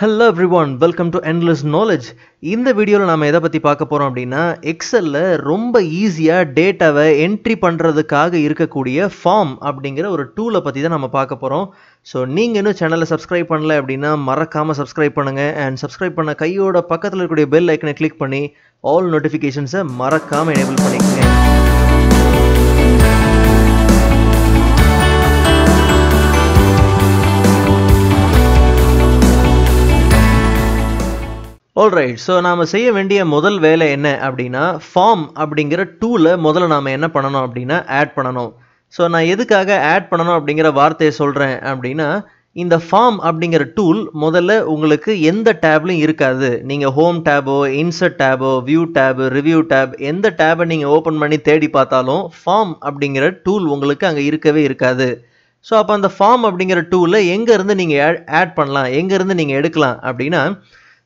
hello everyone welcome to endless knowledge இந்த வீடியோவில் நம்ம எதை பற்றி பார்க்க போகிறோம் அப்படின்னா எக்ஸலில் ரொம்ப ஈஸியாக டேட்டாவை என்ட்ரி பண்ணுறதுக்காக இருக்கக்கூடிய ஃபார்ம் அப்படிங்கிற ஒரு டூலை பற்றி தான் நம்ம பார்க்க போகிறோம் ஸோ நீங்கள் இன்னும் சேனலை சப்ஸ்கிரைப் பண்ணல அப்படின்னா மறக்காமல் சப்ஸ்கிரைப் பண்ணுங்கள் அண்ட் சப்ஸ்கிரைப் பண்ண கையோட பக்கத்தில் இருக்கக்கூடிய பெல் ஐக்கனை கிளிக் பண்ணி ஆல் நோட்டிஃபிகேஷன்ஸை மறக்காமல் எனேபிள் பண்ணிக்கோங்க ஆல்ரைட் ஸோ நாம் செய்ய வேண்டிய முதல் வேலை என்ன அப்படின்னா ஃபார்ம் அப்படிங்கிற டூவில் முதல்ல நாம் என்ன பண்ணணும் அப்படின்னா ஆட் பண்ணணும் ஸோ நான் எதுக்காக ஆட் பண்ணணும் அப்படிங்கிற வார்த்தையை சொல்கிறேன் அப்படின்னா இந்த ஃபார்ம் அப்படிங்கிற டூல் முதல்ல உங்களுக்கு எந்த டேப்லையும் இருக்காது நீங்கள் ஹோம் டேபோ இன்சர்ட் டேபோ வியூ டேபு ரிவ்யூ டேப் எந்த டேபை நீங்கள் ஓப்பன் பண்ணி தேடி பார்த்தாலும் ஃபார்ம் அப்படிங்கிற டூல் உங்களுக்கு அங்கே இருக்கவே இருக்காது ஸோ அப்போ அந்த ஃபார்ம் அப்படிங்கிற டூலில் எங்கேருந்து நீங்கள் ஆட் பண்ணலாம் எங்கேருந்து நீங்கள் எடுக்கலாம் அப்படின்னா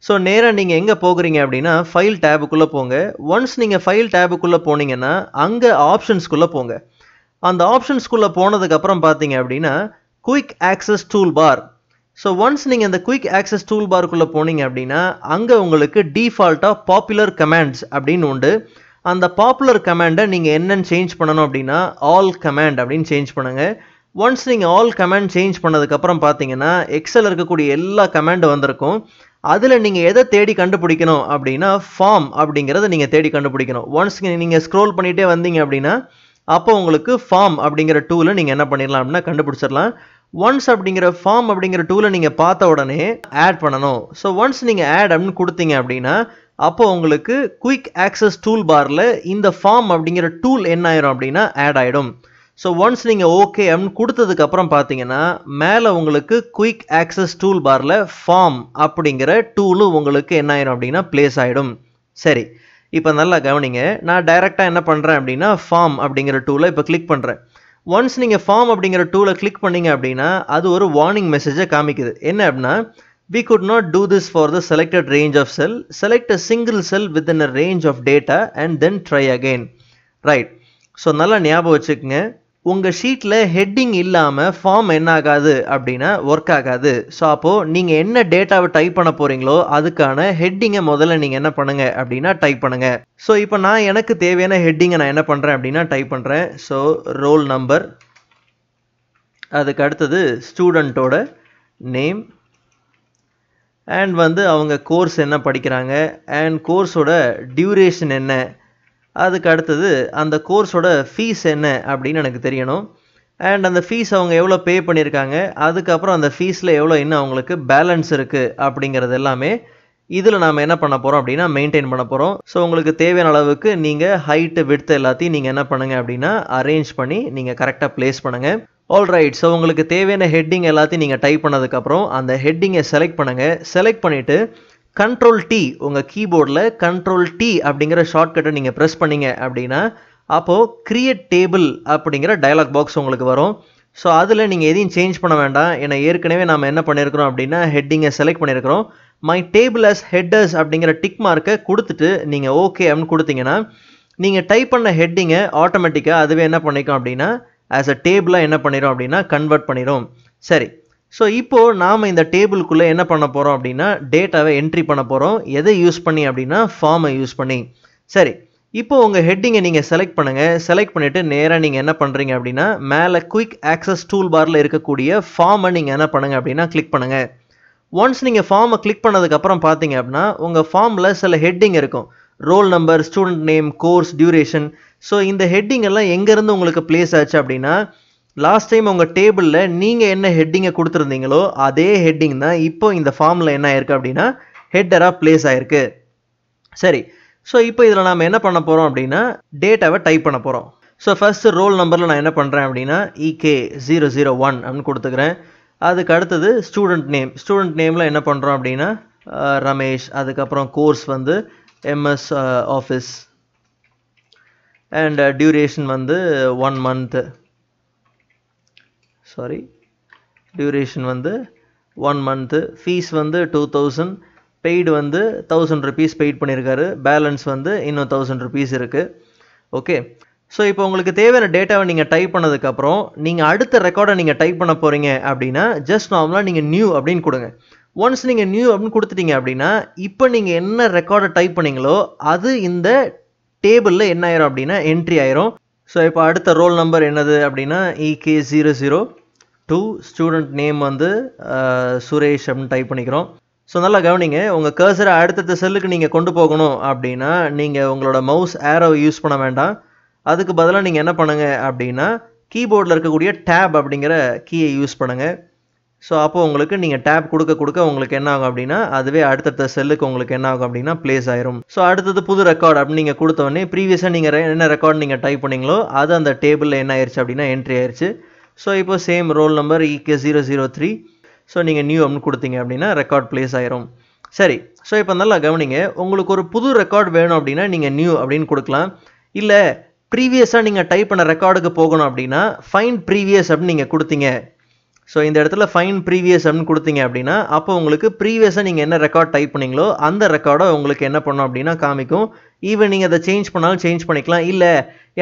ஸோ நேராக நீங்கள் எங்கே போகிறீங்க அப்படின்னா ஃபைல் டேபுக்குள்ளே போங்க ஒன்ஸ் நீங்கள் ஃபைல் டேபுக்குள்ளே போனீங்கன்னா அங்கே ஆப்ஷன்ஸ்குள்ளே போங்க அந்த ஆப்ஷன்ஸ்குள்ளே போனதுக்கப்புறம் பார்த்தீங்க அப்படின்னா quick access tool bar so once நீங்கள் அந்த குயிக் ஆக்சஸ் டூல் பார்க்குள்ளே போனீங்க அப்படின்னா அங்கே உங்களுக்கு டிஃபால்ட்டாக பாப்புலர் கமாண்ட்ஸ் அப்படின்னு உண்டு அந்த பாப்புலர் கமாண்டை நீங்கள் என்னென்னு சேஞ்ச் பண்ணணும் அப்படின்னா ஆல் கமாண்ட் அப்படின்னு சேஞ்ச் பண்ணுங்கள் ஒன்ஸ் நீங்கள் ஆல் கமாண்ட் சேஞ்ச் பண்ணதுக்கப்புறம் பார்த்தீங்கன்னா எக்ஸல் இருக்கக்கூடிய எல்லா கமாண்டும் வந்திருக்கும் அதில் நீங்கள் எதை தேடி கண்டுபிடிக்கணும் அப்படின்னா ஃபார்ம் அப்படிங்கிறத நீங்கள் தேடி கண்டுபிடிக்கணும் ஒன்ஸ் நீங்கள் ஸ்க்ரோல் பண்ணிகிட்டே வந்தீங்க அப்படின்னா அப்போ உங்களுக்கு ஃபார்ம் அப்படிங்கிற டூலை நீங்கள் என்ன பண்ணிடலாம் அப்படின்னா கண்டுபிடிச்சிடலாம் ஒன்ஸ் அப்படிங்கிற ஃபார்ம் அப்படிங்கிற டூலை நீங்கள் பார்த்த உடனே ஆட் பண்ணணும் ஸோ ஒன்ஸ் நீங்கள் ஆட் அப்படின்னு கொடுத்தீங்க அப்படின்னா அப்போ உங்களுக்கு குயிக் ஆக்சஸ் டூல் பாரில் இந்த ஃபார்ம் அப்படிங்கிற டூல் என்ன ஆயிரும் அப்படின்னா ஆட் ஆகிடும் ஸோ ஒன்ஸ் நீங்கள் ஓகே அப்படின்னு கொடுத்ததுக்கப்புறம் பார்த்தீங்கன்னா மேலே உங்களுக்கு குயிக் ஆக்சஸ் டூல் பாரில் ஃபார்ம் அப்படிங்கிற டூலு உங்களுக்கு என்ன ஆயிடும் அப்படின்னா ப்ளேஸ் ஆகிடும் சரி இப்போ நல்லா கவனிங்க நான் டைரெக்டாக என்ன பண்ணுறேன் அப்படின்னா ஃபார்ம் அப்படிங்கிற டூலை இப்போ கிளிக் பண்ணுறேன் ஒன்ஸ் நீங்கள் ஃபார்ம் அப்படிங்கிற டூலை கிளிக் பண்ணிங்க அப்படின்னா அது ஒரு வார்னிங் மெசேஜை காமிக்குது என்ன அப்படின்னா we could not do this for the selected range of cell select single cell cell within a range of data and then try again right so நல்லா ஞாபகம் வச்சுக்கோங்க உங்கள் ஷீட்டில் ஹெட்டிங் இல்லாமல் ஃபார்ம் என்ன ஆகாது அப்படின்னா ஒர்க் ஆகாது ஸோ அப்போது நீங்கள் என்ன டேட்டாவை டைப் பண்ண போகிறீங்களோ அதுக்கான ஹெட்டிங்கை முதல்ல நீங்கள் என்ன பண்ணுங்கள் அப்படின்னா டைப் பண்ணுங்கள் ஸோ இப்போ நான் எனக்கு தேவையான ஹெட்டிங்கை நான் என்ன பண்ணுறேன் அப்படின்னா டைப் பண்ணுறேன் ஸோ ரோல் நம்பர் அதுக்கு அடுத்தது ஸ்டூடெண்ட்டோட நேம் அண்ட் வந்து அவங்க கோர்ஸ் என்ன படிக்கிறாங்க அண்ட் கோர்ஸோட டியூரேஷன் என்ன அதுக்கு அடுத்தது அந்த கோர்ஸோட ஃபீஸ் என்ன அப்படின்னு எனக்கு தெரியணும் அண்ட் அந்த ஃபீஸ் அவங்க எவ்வளோ பே பண்ணியிருக்காங்க அதுக்கப்புறம் அந்த ஃபீஸில் எவ்வளோ இன்னும் அவங்களுக்கு பேலன்ஸ் இருக்குது அப்படிங்கிறது எல்லாமே இதில் நாம் என்ன பண்ண போகிறோம் அப்படின்னா மெயின்டைன் பண்ண போகிறோம் ஸோ உங்களுக்கு தேவையான அளவுக்கு நீங்கள் ஹைட்டு விடுத்த எல்லாத்தையும் நீங்கள் என்ன பண்ணுங்கள் அப்படின்னா அரேஞ்ச் பண்ணி நீங்கள் கரெக்டாக ப்ளேஸ் பண்ணுங்கள் ஆல் ரைட் ஸோ உங்களுக்கு தேவையான ஹெட்டிங் எல்லாத்தையும் நீங்கள் டைப் பண்ணதுக்கப்புறம் அந்த ஹெட்டிங்கை செலக்ட் பண்ணுங்கள் செலக்ட் பண்ணிவிட்டு கண்ட்ரோல் டி உங்கள் கீபோர்டில் கண்ட்ரோல் டி அப்படிங்கிற ஷார்ட்கட்டை நீங்கள் ப்ரெஸ் பண்ணீங்க அப்படின்னா அப்போது க்ரியேட் டேபிள் அப்படிங்கிற டயலாக் பாக்ஸ் உங்களுக்கு வரும் ஸோ அதில் நீங்கள் எதையும் சேஞ்ச் பண்ண வேண்டாம் ஏன்னா ஏற்கனவே நாம் என்ன பண்ணியிருக்கிறோம் அப்படின்னா ஹெட்டிங்கை செலக்ட் பண்ணியிருக்கிறோம் மை டேபிள் அஸ் ஹெட்டர்ஸ் அப்படிங்கிற டிக் மார்க்கை கொடுத்துட்டு நீங்கள் ஓகே அப்படின்னு கொடுத்தீங்கன்னா நீங்கள் டைப் பண்ண ஹெட்டிங்கை ஆட்டோமேட்டிக்காக அதுவே என்ன பண்ணிக்கும் அப்படின்னா ஆஸ் அ டேபிளாக என்ன பண்ணிடும் அப்படின்னா கன்வெர்ட் பண்ணிடும் சரி ஸோ இப்போது நாம் இந்த டேபிளுக்குள்ளே என்ன பண்ண போகிறோம் அப்படின்னா டேட்டாவை என்ட்ரி பண்ண போகிறோம் எதை யூஸ் பண்ணி அப்படின்னா ஃபார்மை யூஸ் பண்ணி சரி இப்போ உங்கள் ஹெட்டிங்கை நீங்கள் செலக்ட் பண்ணுங்கள் செலக்ட் பண்ணிவிட்டு நேராக நீங்கள் என்ன பண்ணுறீங்க அப்படின்னா மேலே குயிக் ஆக்சஸ் டூல் பாரில் இருக்கக்கூடிய ஃபார்மை நீங்கள் என்ன பண்ணுங்கள் அப்படின்னா கிளிக் பண்ணுங்கள் ஒன்ஸ் நீங்கள் ஃபார்மை கிளிக் பண்ணதுக்கப்புறம் பார்த்தீங்க அப்படின்னா உங்கள் ஃபார்மில் சில ஹெட்டிங் இருக்கும் roll number student name course duration so இந்த ஹெட்டிங் எல்லாம் எங்கேருந்து உங்களுக்கு பிளேஸ் ஆச்சு அப்படின்னா லாஸ்ட் டைம் உங்கள் டேபிளில் நீங்கள் என்ன ஹெட்டிங்கை கொடுத்துருந்தீங்களோ அதே ஹெட்டிங் தான் இப்போ இந்த ஃபார்மில் என்ன ஆயிருக்கு அப்படின்னா ஹெட்டராக பிளேஸ் ஆயிருக்கு சரி ஸோ இப்போ இதில் நாம் என்ன பண்ண போகிறோம் அப்படின்னா டேட்டாவை டைப் பண்ண போகிறோம் ஸோ ஃபஸ்ட்டு ரோல் நம்பரில் நான் என்ன பண்ணுறேன் அப்படின்னா இகே ஜீரோ ஜீரோ ஒன் அப்படின்னு கொடுத்துக்கிறேன் அதுக்கு அடுத்தது ஸ்டூடெண்ட் நேம் ஸ்டூடெண்ட் நேமில் என்ன பண்ணுறோம் அப்படின்னா ரமேஷ் அதுக்கப்புறம் கோர்ஸ் வந்து எம்எஸ் ஆஃபீஸ் அண்ட் டியூரேஷன் வந்து ஒன் மந்த்து சாரி டியூரேஷன் வந்து ஒன் மந்த்து ஃபீஸ் வந்து டூ தௌசண்ட் பெய்டு வந்து தௌசண்ட் ருபீஸ் பெய்ட் பண்ணியிருக்காரு பேலன்ஸ் வந்து இன்னும் தௌசண்ட் ருபீஸ் இருக்குது ஓகே ஸோ இப்போ உங்களுக்கு தேவையான டேட்டாவை நீங்கள் டைப் பண்ணதுக்கப்புறம் நீங்கள் அடுத்த ரெக்கார்டை நீங்கள் டைப் பண்ண போகிறீங்க அப்படின்னா ஜஸ்ட் நார்மலாக நீங்கள் நியூ அப்படின்னு கொடுங்க ஒன்ஸ் நீங்கள் நியூ அப்படின்னு கொடுத்துட்டீங்க அப்படின்னா இப்போ நீங்கள் என்ன ரெக்கார்டை டைப் பண்ணீங்களோ அது இந்த டேபிளில் என்ன ஆயிரும் அப்படின்னா என்ட்ரி ஆயிரும் ஸோ இப்போ அடுத்த ரோல் நம்பர் என்னது அப்படின்னா இகே zero zero two student name வந்து சுரேஷ் அப்படின்னு டைப் பண்ணிக்கிறோம் ஸோ நல்லா கவனிங்க உங்கள் கர்சரை அடுத்தடுத்த செல்லுக்கு நீங்கள் கொண்டு போகணும் அப்படின்னா நீங்கள் உங்களோட மவுஸ் ஏரோ யூஸ் பண்ண வேண்டாம் அதுக்கு பதிலாக நீங்கள் என்ன பண்ணுங்கள் அப்படின்னா கீபோர்டில் இருக்கக்கூடிய டேப் அப்படிங்கிற கீயை யூஸ் பண்ணுங்கள் ஸோ அப்போது உங்களுக்கு நீங்கள் டேப் கொடுக்க கொடுக்க உங்களுக்கு என்ன ஆகும் அப்படின்னா அதுவே அடுத்தடுத்த செல்லுக்கு உங்களுக்கு என்ன ஆகும் அப்படின்னா ப்ளேஸ் ஆயிரும் ஸோ அடுத்தது புது ரெக்கார்டு அப்படின்னு நீங்கள் கொடுத்தவொடனே ப்ரீவியஸாக நீங்கள் என்ன ரெக்கார்டு நீங்கள் டைப் பண்ணிங்களோ அது அந்த டேபிளில் என்ன ஆயிடுச்சு அப்படின்னா என்ட்ரி ஆயிடுச்சு ஸோ இப்போ சேம் ரோல் நம்பர் இகே ஜீரோ ஜீரோ த்ரீ ஸோ நீங்கள் நியூ அப்படின்னு கொடுத்தீங்க அப்படின்னா ரெக்கார்ட் ப்ளேஸ் ஆயிரும் சரி ஸோ இப்போ நல்லா கவனிங்க உங்களுக்கு ஒரு புது ரெக்கார்ட் வேணும் அப்படின்னா நீங்கள் நியூ அப்படின்னு கொடுக்கலாம் இல்லை ப்ரீவியஸாக நீங்கள் டைப் பண்ண ரெக்கார்டுக்கு போகணும் அப்படின்னா ஃபைன் ப்ரீவியஸ் அப்படின்னு நீங்கள் கொடுத்தீங்க ஸோ இந்த இடத்துல ஃபைன் ப்ரீவியஸ் அப்படின்னு கொடுத்தீங்க அப்படின்னா அப்போ உங்களுக்கு ப்ரீவியஸாக நீங்கள் என்ன ரெக்கார்ட் டைப் பண்ணீங்களோ அந்த ரெக்கார்டை உங்களுக்கு என்ன பண்ணோம் அப்படின்னா காமிக்கும் ஈவன் நீங்கள் அதை சேஞ்ச் பண்ணாலும் சேஞ்ச் பண்ணிக்கலாம் இல்லை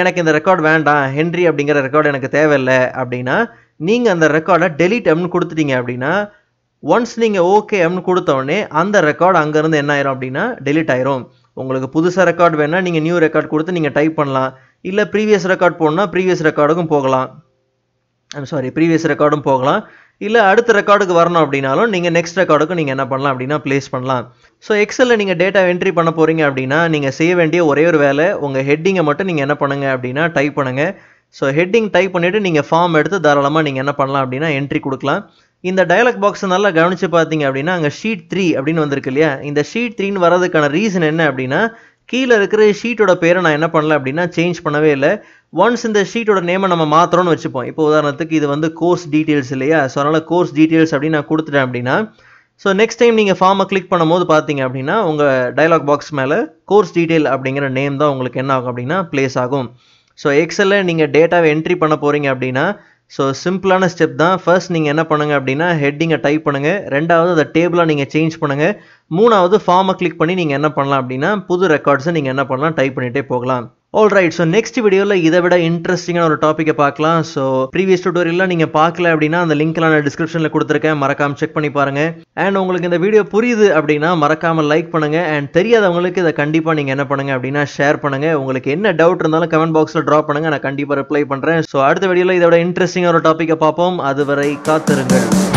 எனக்கு இந்த ரெக்கார்ட் வேண்டாம் ஹென்ரி அப்படிங்கிற ரெக்கார்டு எனக்கு தேவையில்லை அப்படின்னா நீங்கள் அந்த ரெக்கார்டை டெலிட் அப்படின்னு கொடுத்துட்டீங்க அப்படின்னா ஒன்ஸ் நீங்கள் ஓகே அப்படின்னு கொடுத்தோடனே அந்த ரெக்கார்டு அங்கேருந்து என்ன ஆயிரும் அப்படின்னா டெலிட் ஆயிரும் உங்களுக்கு புதுசாக ரெக்கார்டு வேணால் நீங்கள் நியூ ரெக்கார்ட் கொடுத்து நீங்கள் டைப் பண்ணலாம் இல்லை ப்ரீவியஸ் ரெக்கார்ட் போடணும்னா ப்ரீவியஸ் ரெக்கார்டுக்கும் போகலாம் ஐம் சாரி ப்ரீவியஸ் ரெக்கார்டும் போகலாம் இல்லை அடுத்த ரெக்கார்டுக்கு வரணும் அப்படின்னாலும் நீங்கள் நெக்ஸ்ட் ரெக்கார்டுக்கு நீங்கள் என்ன பண்ணலாம் அப்படின்னா ப்ளேஸ் பண்ணலாம் ஸோ எக்ஸலில் நீங்கள் டேட்டா என்ட்ரி பண்ண போகிறீங்க அப்படின்னா நீங்கள் செய்ய வேண்டிய ஒரே ஒரு வேலை உங்கள் ஹெட்டிங்கை மட்டும் நீங்கள் என்ன பண்ணுங்கள் அப்படின்னா டைப் பண்ணுங்கள் ஸோ ஹெட்டிங் டைப் பண்ணிவிட்டு நீங்கள் ஃபார்ம் எடுத்து தாராளமாக நீங்கள் என்ன பண்ணலாம் அப்படின்னா என்ட்ரி கொடுக்கலாம் இந்த டயலாக் பாக்ஸ் நல்லா கவனித்து பார்த்தீங்க அப்படின்னா அங்கே ஷீட் த்ரீ அப்படின்னு வந்திருக்கு இல்லையா இந்த ஷீட் த்ரீன்னு வரதுக்கான ரீசன் என்ன அப்படின்னா கீழே இருக்கிற ஷீட்டோட பேரை நான் என்ன பண்ணல அப்படின்னா சேஞ்ச் பண்ணவே இல்லை ஒன்ஸ் இந்த ஷீட்டோட நேமை நம்ம மாத்திரம்னு வச்சுப்போம் இப்போ உதாரணத்துக்கு இது வந்து கோர்ஸ் டீட்டெயில்ஸ் இல்லையா ஸோ அதனால் கோர்ஸ் டீட்டெயில்ஸ் அப்படின்னு நான் கொடுத்துட்டேன் அப்படின்னா ஸோ நெக்ஸ்ட் டைம் நீங்கள் ஃபார்மை கிளிக் பண்ணும்போது பார்த்தீங்க அப்படின்னா உங்கள் டைலாக் பாக்ஸ் மேலே கோர்ஸ் டீட்டெயில் அப்படிங்கிற நேம் தான் உங்களுக்கு என்ன ஆகும் அப்படின்னா பிளேஸ் ஆகும் ஸோ எக்ஸலில் நீங்கள் டேட்டாவை என்ட்ரி பண்ண போகிறீங்க அப்படின்னா ஸோ சிம்பிளான ஸ்டெப் தான் ஃபர்ஸ்ட் நீங்கள் என்ன பண்ணுங்கள் அப்படின்னா ஹெட்டிங்கை டைப் பண்ணுங்கள் ரெண்டாவது அதை டேபிளாக நீங்கள் சேஞ்ச் பண்ணுங்கள் மூணாவது ஃபார்மை கிளிக் பண்ணி நீங்கள் என்ன பண்ணலாம் அப்படின்னா புது ரெக்கார்ட்ஸை நீங்கள் என்ன பண்ணலாம் டைப் பண்ணிகிட்டே போகலாம் ஆல் ரைட் ஸோ நெக்ஸ்ட் வீடியோவில் இதை விட இன்ட்ரெஸ்டிங்கான ஒரு டாப்பிக்கை பார்க்கலாம் ஸோ ப்ரீவியஸ் டுட்டோரியலாம் நீங்கள் பார்க்கல அப்படின்னா அந்த லிங்க்லாம் நான் டிஸ்கிரிப்ஷனில் கொடுத்துருக்கேன் மறக்காமல் செக் பண்ணி பாருங்கள் அண்ட் உங்களுக்கு இந்த வீடியோ புரியுது அப்படின்னா மறக்காமல் லைக் பண்ணுங்கள் அண்ட் தெரியாதவங்களுக்கு இதை கண்டிப்பாக நீங்கள் என்ன பண்ணுங்கள் அப்படின்னா ஷேர் பண்ணுங்கள் உங்களுக்கு என்ன டவுட் இருந்தாலும் கமெண்ட் பாக்ஸில் ட்ரா பண்ணுங்கள் நான் கண்டிப்பாக ரிப்ளை பண்ணுறேன் ஸோ அடுத்த வீடியோவில் இதோட இன்ட்ரெஸ்டிங்கான ஒரு டாப்பிக்கை பார்ப்போம் அதுவரை காத்திருங்கள்